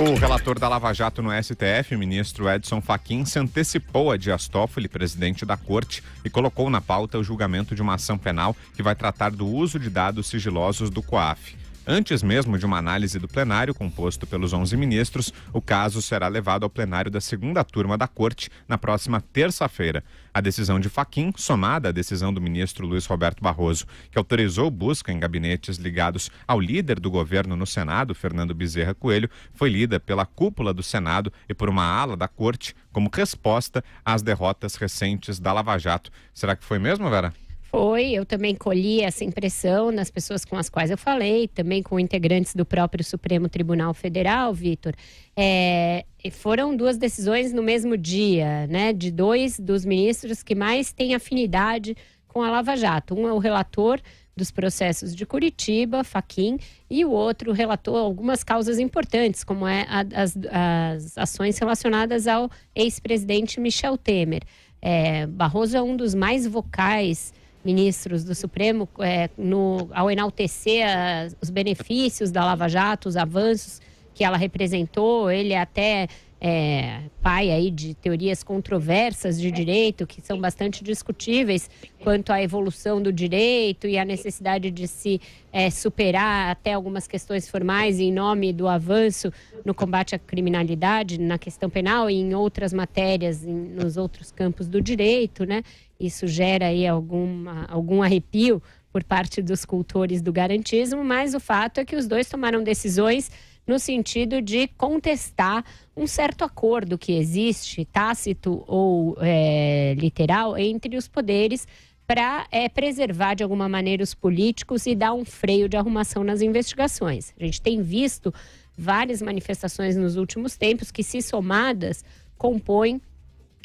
O relator da Lava Jato no STF, o ministro Edson Fachin, se antecipou a Dias Toffoli, presidente da corte, e colocou na pauta o julgamento de uma ação penal que vai tratar do uso de dados sigilosos do COAF. Antes mesmo de uma análise do plenário, composto pelos 11 ministros, o caso será levado ao plenário da segunda turma da Corte na próxima terça-feira. A decisão de Faquim, somada à decisão do ministro Luiz Roberto Barroso, que autorizou busca em gabinetes ligados ao líder do governo no Senado, Fernando Bezerra Coelho, foi lida pela cúpula do Senado e por uma ala da Corte como resposta às derrotas recentes da Lava Jato. Será que foi mesmo, Vera? Foi, eu também colhi essa impressão nas pessoas com as quais eu falei, também com integrantes do próprio Supremo Tribunal Federal, Vitor. É, foram duas decisões no mesmo dia, né? De dois dos ministros que mais têm afinidade com a Lava Jato. Um é o relator dos processos de Curitiba, Faquim, e o outro relatou algumas causas importantes, como é a, as, as ações relacionadas ao ex-presidente Michel Temer. É, Barroso é um dos mais vocais ministros do Supremo é, no, ao enaltecer a, ah, os benefícios da Lava Jato, os avanços que ela representou. Ele até é, pai aí de teorias controversas de direito que são bastante discutíveis quanto à evolução do direito e à necessidade de se é, superar até algumas questões formais em nome do avanço no combate à criminalidade na questão penal e em outras matérias em, nos outros campos do direito, né? Isso gera aí alguma, algum arrepio por parte dos cultores do garantismo, mas o fato é que os dois tomaram decisões no sentido de contestar um certo acordo que existe, tácito ou é, literal, entre os poderes para é, preservar de alguma maneira os políticos e dar um freio de arrumação nas investigações. A gente tem visto várias manifestações nos últimos tempos que, se somadas, compõem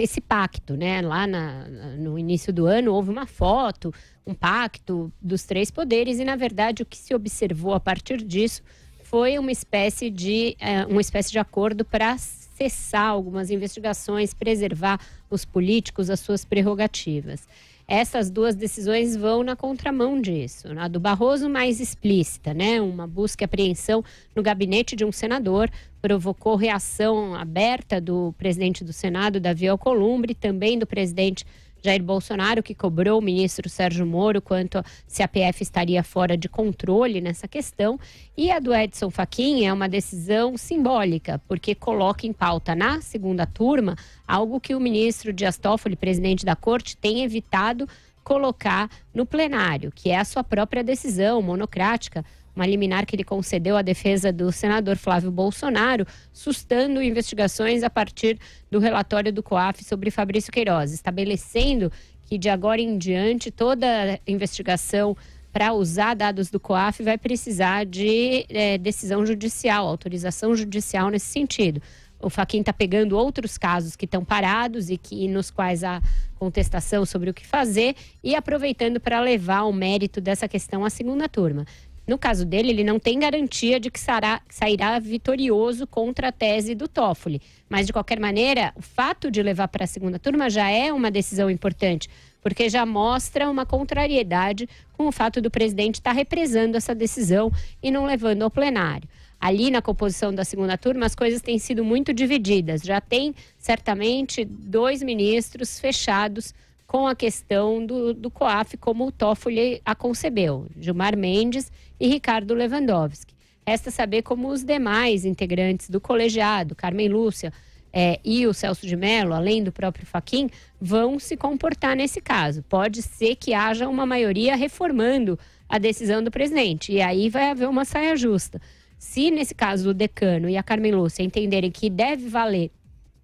esse pacto, né? Lá na, no início do ano houve uma foto, um pacto dos três poderes e na verdade o que se observou a partir disso foi uma espécie de é, uma espécie de acordo para cessar algumas investigações, preservar os políticos as suas prerrogativas essas duas decisões vão na contramão disso. A do Barroso, mais explícita, né? Uma busca e apreensão no gabinete de um senador provocou reação aberta do presidente do Senado, Davi Alcolumbre, também do presidente Jair Bolsonaro, que cobrou o ministro Sérgio Moro quanto se a PF estaria fora de controle nessa questão. E a do Edson Fachin é uma decisão simbólica, porque coloca em pauta na segunda turma algo que o ministro Dias Toffoli, presidente da corte, tem evitado colocar no plenário, que é a sua própria decisão monocrática uma liminar que ele concedeu à defesa do senador Flávio Bolsonaro, sustando investigações a partir do relatório do COAF sobre Fabrício Queiroz, estabelecendo que de agora em diante toda investigação para usar dados do COAF vai precisar de é, decisão judicial, autorização judicial nesse sentido. O Faquin está pegando outros casos que estão parados e que nos quais há contestação sobre o que fazer e aproveitando para levar o mérito dessa questão à segunda turma. No caso dele, ele não tem garantia de que sará, sairá vitorioso contra a tese do Toffoli. Mas, de qualquer maneira, o fato de levar para a segunda turma já é uma decisão importante, porque já mostra uma contrariedade com o fato do presidente estar represando essa decisão e não levando ao plenário. Ali na composição da segunda turma, as coisas têm sido muito divididas. Já tem, certamente, dois ministros fechados com a questão do, do COAF, como o Toffoli a concebeu, Gilmar Mendes e Ricardo Lewandowski. Resta saber como os demais integrantes do colegiado, Carmen Lúcia é, e o Celso de Mello, além do próprio Faquim, vão se comportar nesse caso. Pode ser que haja uma maioria reformando a decisão do presidente, e aí vai haver uma saia justa. Se nesse caso o decano e a Carmen Lúcia entenderem que deve valer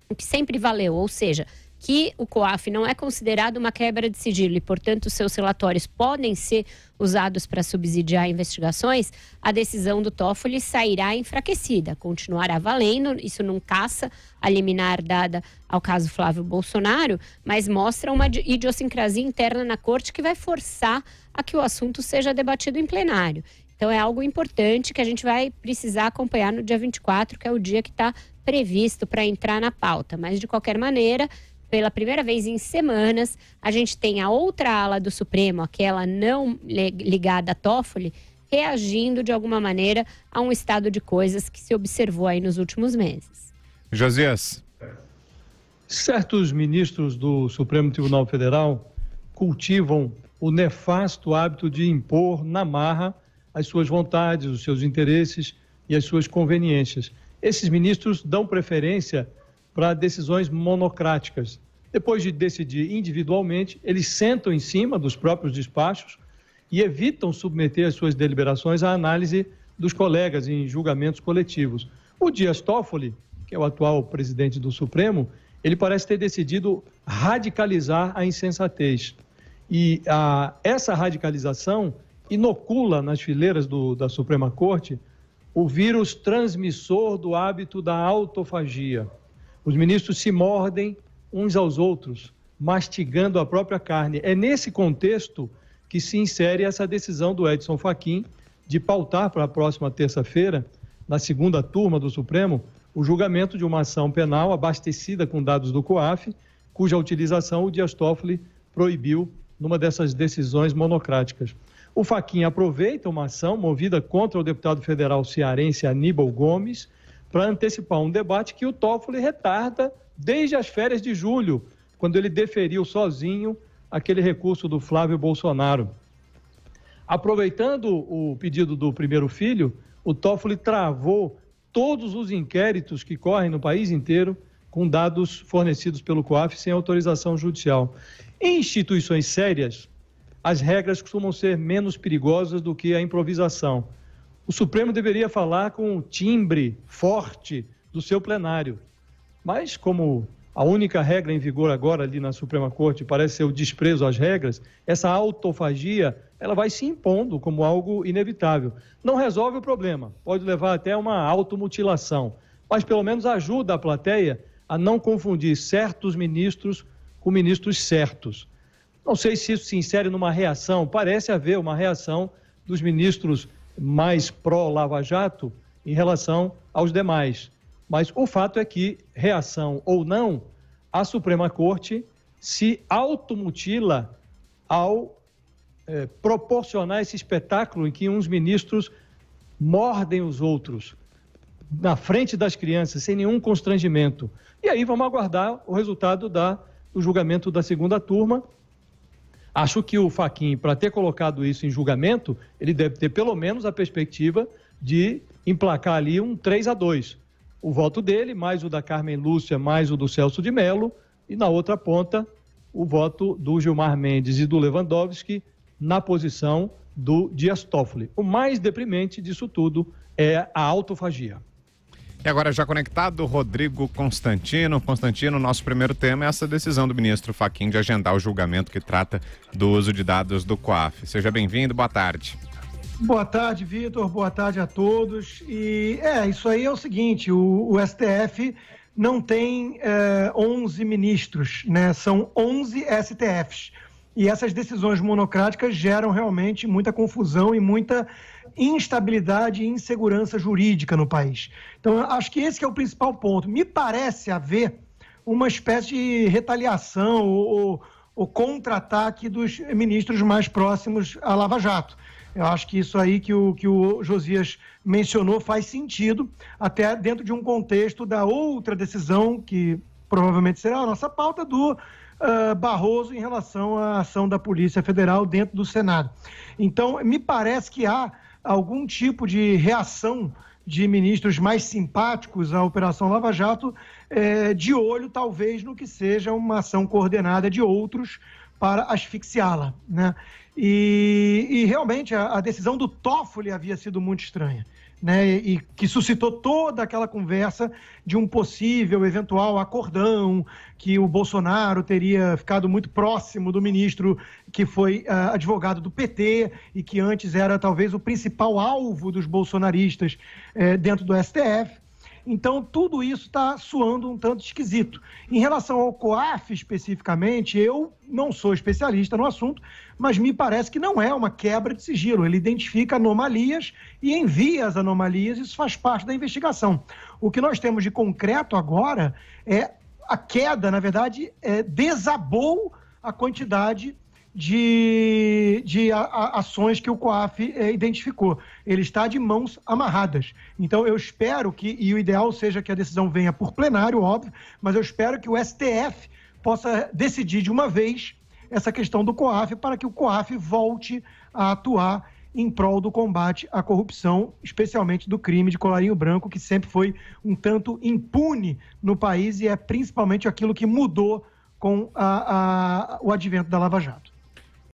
o que sempre valeu, ou seja, que o COAF não é considerado uma quebra de sigilo e, portanto, seus relatórios podem ser usados para subsidiar investigações, a decisão do Toffoli sairá enfraquecida, continuará valendo. Isso não caça a liminar dada ao caso Flávio Bolsonaro, mas mostra uma idiosincrasia interna na corte que vai forçar a que o assunto seja debatido em plenário. Então é algo importante que a gente vai precisar acompanhar no dia 24, que é o dia que está previsto para entrar na pauta. Mas, de qualquer maneira, pela primeira vez em semanas, a gente tem a outra ala do Supremo, aquela não ligada a Toffoli, reagindo de alguma maneira a um estado de coisas que se observou aí nos últimos meses. Josias. Certos ministros do Supremo Tribunal Federal cultivam o nefasto hábito de impor na marra as suas vontades, os seus interesses e as suas conveniências. Esses ministros dão preferência para decisões monocráticas. Depois de decidir individualmente, eles sentam em cima dos próprios despachos e evitam submeter as suas deliberações à análise dos colegas em julgamentos coletivos. O Dias Toffoli, que é o atual presidente do Supremo, ele parece ter decidido radicalizar a insensatez. E a, essa radicalização inocula nas fileiras do, da Suprema Corte o vírus transmissor do hábito da autofagia. Os ministros se mordem uns aos outros, mastigando a própria carne. É nesse contexto que se insere essa decisão do Edson Fachin de pautar para a próxima terça-feira, na segunda turma do Supremo, o julgamento de uma ação penal abastecida com dados do COAF, cuja utilização o Dias Toffoli proibiu numa dessas decisões monocráticas. O Faquinha aproveita uma ação movida contra o deputado federal cearense Aníbal Gomes, para antecipar um debate que o Toffoli retarda desde as férias de julho, quando ele deferiu sozinho aquele recurso do Flávio Bolsonaro. Aproveitando o pedido do primeiro filho, o Toffoli travou todos os inquéritos que correm no país inteiro com dados fornecidos pelo COAF sem autorização judicial. Em instituições sérias, as regras costumam ser menos perigosas do que a improvisação. O Supremo deveria falar com o timbre forte do seu plenário. Mas, como a única regra em vigor agora ali na Suprema Corte parece ser o desprezo às regras, essa autofagia ela vai se impondo como algo inevitável. Não resolve o problema, pode levar até uma automutilação, mas pelo menos ajuda a plateia a não confundir certos ministros com ministros certos. Não sei se isso se insere numa reação, parece haver uma reação dos ministros mais pró-Lava Jato em relação aos demais. Mas o fato é que, reação ou não, a Suprema Corte se automutila ao eh, proporcionar esse espetáculo em que uns ministros mordem os outros na frente das crianças, sem nenhum constrangimento. E aí vamos aguardar o resultado da, do julgamento da segunda turma Acho que o Faquin, para ter colocado isso em julgamento, ele deve ter pelo menos a perspectiva de emplacar ali um 3 a 2. O voto dele, mais o da Carmen Lúcia, mais o do Celso de Mello, e na outra ponta, o voto do Gilmar Mendes e do Lewandowski na posição do Dias Toffoli. O mais deprimente disso tudo é a autofagia. E agora já conectado, Rodrigo Constantino. Constantino, nosso primeiro tema é essa decisão do ministro Faquim de agendar o julgamento que trata do uso de dados do COAF. Seja bem-vindo, boa tarde. Boa tarde, Vitor. Boa tarde a todos. E é, isso aí é o seguinte: o, o STF não tem é, 11 ministros, né? São 11 STFs. E essas decisões monocráticas geram realmente muita confusão e muita instabilidade e insegurança jurídica no país. Então, acho que esse que é o principal ponto. Me parece haver uma espécie de retaliação ou, ou contra-ataque dos ministros mais próximos à Lava Jato. Eu acho que isso aí que o, que o Josias mencionou faz sentido, até dentro de um contexto da outra decisão, que provavelmente será a nossa pauta, do uh, Barroso em relação à ação da Polícia Federal dentro do Senado. Então, me parece que há algum tipo de reação de ministros mais simpáticos à Operação Lava Jato, é, de olho talvez no que seja uma ação coordenada de outros para asfixiá-la. Né? E, e, realmente a, a, decisão do Toffoli havia sido muito estranha né, e que suscitou toda aquela conversa de um possível, eventual acordão, que o Bolsonaro teria ficado muito próximo do ministro que foi uh, advogado do PT e que antes era talvez o principal alvo dos bolsonaristas uh, dentro do STF. Então, tudo isso está suando um tanto esquisito. Em relação ao COAF especificamente, eu não sou especialista no assunto, mas me parece que não é uma quebra de sigilo. Ele identifica anomalias e envia as anomalias, isso faz parte da investigação. O que nós temos de concreto agora é a queda, na verdade, é, desabou a quantidade de, de a, a, ações que o COAF é, identificou. Ele está de mãos amarradas. Então, eu espero que, e o ideal seja que a decisão venha por plenário, óbvio, mas eu espero que o STF possa decidir de uma vez essa questão do COAF para que o COAF volte a atuar em prol do combate à corrupção, especialmente do crime de colarinho branco, que sempre foi um tanto impune no país e é principalmente aquilo que mudou com a, a, o advento da Lava Jato.